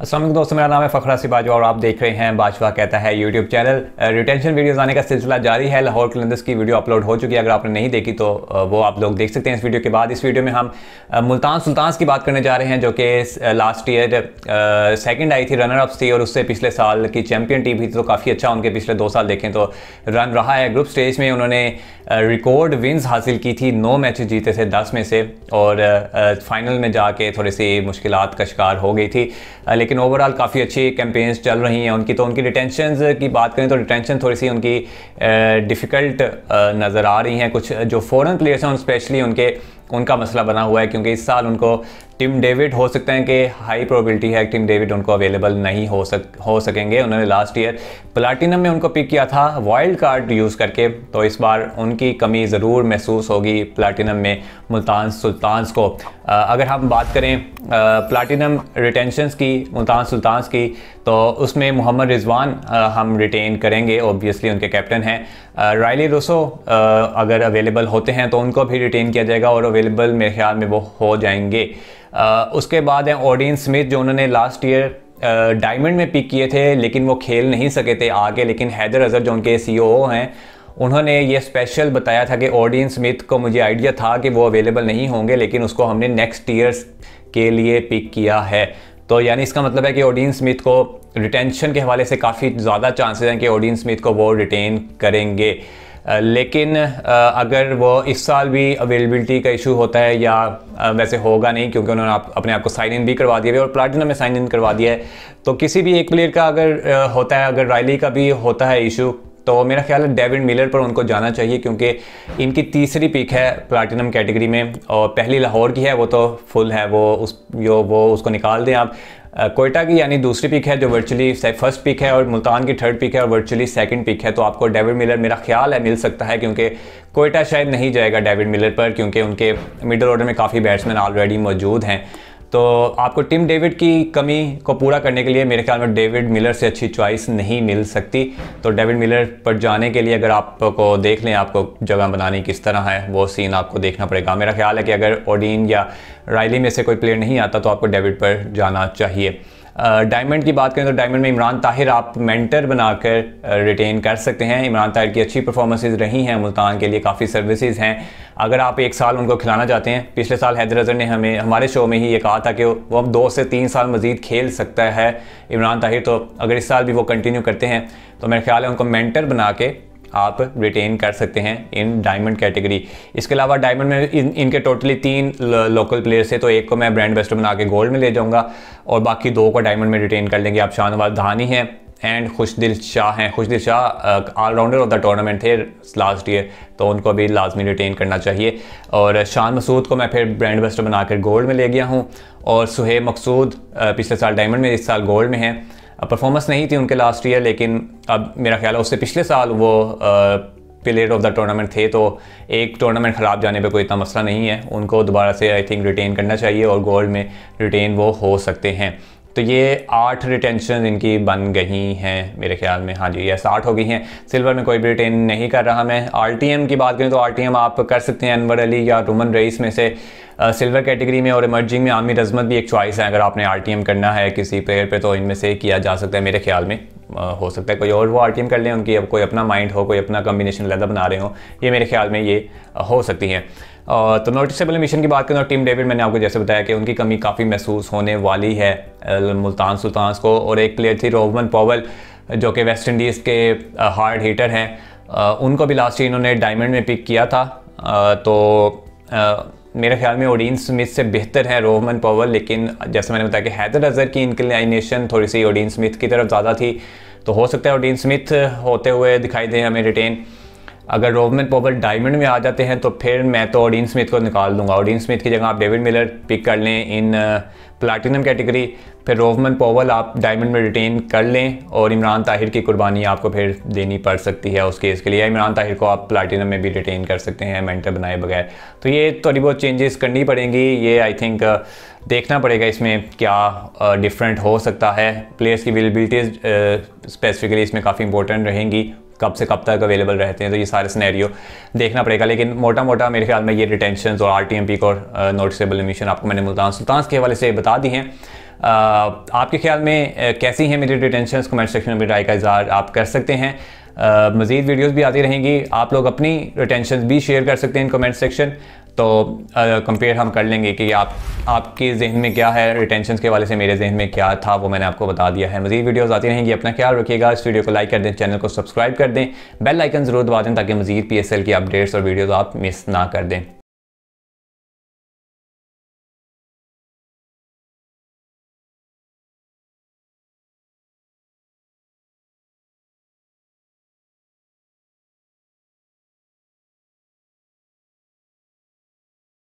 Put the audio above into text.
असलम दोस्तों मेरा नाम है फ़खरा बाजवा और आप देख रहे हैं बाजवा कहता है यूट्यूब चैनल रिटेंशन वीडियोस आने का सिलसिला जारी है लाहौर कलंदस की वीडियो अपलोड हो चुकी है अगर आपने नहीं देखी तो वो आप लोग देख सकते हैं इस वीडियो के बाद इस वीडियो में हम मुल्तान सुल्तान की बात करने जा रहे हैं जो कि लास्ट ईयर सेकेंड आई थी रनर अप्स थी और उससे पिछले साल की चैम्पियन टीम थी तो काफ़ी अच्छा उनके पिछले दो साल देखें तो रन रहा है ग्रुप स्टेज में उन्होंने रिकॉर्ड विन्स हासिल की थी नौ मैच जीते थे दस में से और फाइनल में जाके थोड़ी सी मुश्किल का शिकार हो गई थी लेकिन लेकिन ओवरऑल काफ़ी अच्छी कैंपेन्स चल रही हैं उनकी तो उनकी डिटेंशन की बात करें तो डिटेंशन थोड़ी सी उनकी डिफ़िकल्ट नज़र आ रही हैं कुछ जो फॉरन प्लेयर्स हैं उन स्पेशली उनके उनका मसला बना हुआ है क्योंकि इस साल उनको टिम डेविड हो सकते हैं कि हाई प्रोबेबिलिटी है टिम डेविड उनको अवेलेबल नहीं हो सक हो सकेंगे उन्होंने लास्ट ईयर प्लाटिनम में उनको पिक किया था वाइल्ड कार्ड यूज़ करके तो इस बार उनकी कमी ज़रूर महसूस होगी प्लाटिनम में मुल्तान सुल्तान्स को आ, अगर हम बात करें प्लाटिनम रिटेंशन की मुल्तान सुल्तान्स की तो उसमें मोहम्मद रिजवान हम रिटेन करेंगे ओबियसली उनके कैप्टन हैं रायली रोसो अगर अवेलेबल होते हैं तो उनको भी रिटेन किया जाएगा और अवेलेबल मेरे ख्याल में वो हो जाएंगे उसके बाद हैं ऑडियन स्मिथ जो उन्होंने लास्ट ईयर डायमंड में पिक किए थे लेकिन वो खेल नहीं सके थे आगे लेकिन हैदर अजहर जो उनके सी हैं उन्होंने ये स्पेशल बताया था कि ऑडियंस स्मिथ को मुझे आइडिया था कि वो अवेलेबल नहीं होंगे लेकिन उसको हमने नेक्स्ट ईयर्स के लिए पिक किया है तो यानी इसका मतलब है कि ऑडियंस स्मिथ को रिटेंशन के हवाले से काफ़ी ज़्यादा चांसेस हैं कि ऑडियंस स्मिथ को वो रिटेन करेंगे लेकिन अगर वो इस साल भी अवेलेबिलिटी का इशू होता है या वैसे होगा नहीं क्योंकि उन्होंने आप अपने आप को साइन इन भी करवा दिया है और प्लाटिनम में साइन इन करवा दिया है तो किसी भी एक प्लेयर का अगर होता है अगर रायली का भी होता है इशू तो मेरा ख्याल है डेविड मिलर पर उनको जाना चाहिए क्योंकि इनकी तीसरी पिक है प्लाटिनम कैटेगरी में और पहली लाहौर की है वो तो फुल है वो उस जो वो उसको निकाल दें आप कोयटा की यानी दूसरी पिक है जो वर्चुअली फर्स्ट पिक है और मुल्तान की थर्ड पिक है और वर्चुअली सेकंड पिक है तो आपको डेविड मिलर मेरा ख्याल है मिल सकता है क्योंकि कोयटा शायद नहीं जाएगा डेविड मिलर पर क्योंकि उनके मिडल ऑर्डर में काफ़ी बैट्समैन ऑलरेडी मौजूद हैं तो आपको टिम डेविड की कमी को पूरा करने के लिए मेरे ख्याल में डेविड मिलर से अच्छी चॉइस नहीं मिल सकती तो डेविड मिलर पर जाने के लिए अगर आपको देख लें आपको जगह बनानी किस तरह है वो सीन आपको देखना पड़ेगा मेरा ख्याल है कि अगर ओडीन या राइली में से कोई प्लेयर नहीं आता तो आपको डेविड पर जाना चाहिए डायमंड की बात करें तो डायमंड में इमरान ताहिर आप मेंटर बनाकर रिटेन कर सकते हैं इमरान ताहिर की अच्छी परफॉर्मेंसेज रही हैं मुल्तान के लिए काफ़ी सर्विसेज हैं अगर आप एक साल उनको खिलाना चाहते हैं पिछले साल हैदर अजहर ने हमें हमारे शो में ही ये कहा था कि वो अब दो से तीन साल मज़ीद खेल सकता है इमरान ताहिर तो अगर इस साल भी वो कंटिन्यू करते हैं तो मेरा ख्याल है उनको मैंटर बना के आप रिटेन कर सकते हैं इन डायमंड कैटेगरी इसके अलावा डायमंड में इन इनके टोटली तीन लोकल प्लेयर्स हैं तो एक को मैं ब्रांड बेस्टर बना के गोल्ड में ले जाऊंगा और बाकी दो को डायमंड में रिटेन कर लेंगे आप शाहनवाज धानी हैं एंड खुशदिल शाह हैं Khushdil Shah all rounder of the tournament थे लास्ट ईयर तो उनको भी लाजमी रिटेन करना चाहिए और शान मसूद को मैं फिर ब्रांड बस्टर बनाकर गोल्ड में ले गया हूँ और सुहेब मकसूद uh, पिछले साल डायमंड में इस साल गोल्ड में है परफॉर्मेंस नहीं थी उनके लास्ट ईयर लेकिन अब मेरा ख्याल है उससे पिछले साल वो प्लेयर ऑफ द टूर्नामेंट थे तो एक टूर्नामेंट ख़राब जाने पे कोई इतना मसला नहीं है उनको दोबारा से आई थिंक रिटेन करना चाहिए और गोल्ड में रिटेन वो हो सकते हैं तो ये आठ रिटेंशन इनकी बन गई हैं मेरे ख्याल में हाँ जी ये आठ हो गई हैं सिल्वर में कोई भी रिटेन नहीं कर रहा मैं आर की बात करें तो आर आप कर सकते हैं अनवर अली या रोमन रईस में से सिल्वर कैटेगरी में और इमर्जिंग में आमिर अजमत भी एक चॉइस है अगर आपने आर करना है किसी प्लेयर पर तो इनमें से किया जा सकता है मेरे ख्याल में हो सकता है कोई और वो आर कर लें उनकी अब कोई अपना माइंड हो कोई अपना कम्बिनेशन लहदा बना रहे हो ये मेरे ख्याल में ये हो सकती हैं तो नोटिसबल मिशन की बात करें और टीम डेविड मैंने आपको जैसे बताया कि उनकी कमी काफ़ी महसूस होने वाली है मुल्तान सुल्तानस को और एक प्लेयर थी रोहमन पॉवल जो कि वेस्ट इंडीज़ के हार्ड हीटर हैं उनको भी लास्ट ईयर इन्होंने डायमंड में पिक किया था तो मेरे ख्याल में ओडीन स्मिथ से बेहतर है रोहमन पॉवल लेकिन जैसे मैंने बताया कि हैदर अजहर की इनक्लाइनेशन थोड़ी सी ओडीन स्मिथ की तरफ ज़्यादा थी तो हो सकता है ओडीन स्मिथ होते हुए दिखाई दें हमें रिटेन अगर रोमन पोवल डायमंड में आ जाते हैं तो फिर मैं तो ऑडिन स्मिथ को निकाल दूंगा ऑडिन स्मिथ की जगह आप डेविड मिलर पिक कर लें इन प्लाटिनम uh, कैटेगरी फिर रोमन पोवल आप डायमंड में रिटेन कर लें और इमरान ताहिर की कुर्बानी आपको फिर देनी पड़ सकती है उस केस के लिए इमरान ताहिर को आप प्लाटिनम में भी रिटेन कर सकते हैं मेंटर बनाए बगैर तो ये थोड़ी बहुत चेंजेस करनी पड़ेंगी ये आई थिंक uh, देखना पड़ेगा इसमें क्या डिफरेंट uh, हो सकता है प्लेयर्स की अवेलेबिलिटीज़ स्पेसिफिकली इसमें काफ़ी इंपॉर्टेंट रहेंगी कब से कब तक अवेलेबल रहते हैं तो ये सारे स्नैरियो देखना पड़ेगा लेकिन मोटा मोटा मेरे ख्याल में ये रिटेंशन और आर टी एम और नोटिसबल एमिशन आपको मैंने मुल्तान सुल्तान के हवाले से बता दी हैं आपके ख्याल में कैसी हैं मेरी रिटेंशन कमेंट सेक्शन में राय का इजहार आप कर सकते हैं मज़ीद वीडियोज़ भी आती रहेंगी आप लोग अपनी रिटेंशन भी शेयर कर सकते हैं इन कमेंट सेक्शन तो कंपेयर हम कर लेंगे कि आप आपके जहन में क्या है रिटेंशन के वाले से मेरे जहन में क्या था वो मैंने आपको बता दिया है मजीद वीडियोज़ आती रहेंगी अपना ख्याल रखिएगा इस वीडियो को लाइक कर दें चैनल को सब्सक्राइब कर दें बेल आइकन ज़रूर दबा दें ताकि मजीद पी की अपडेट्स और वीडियोज़ आप मिस ना कर दें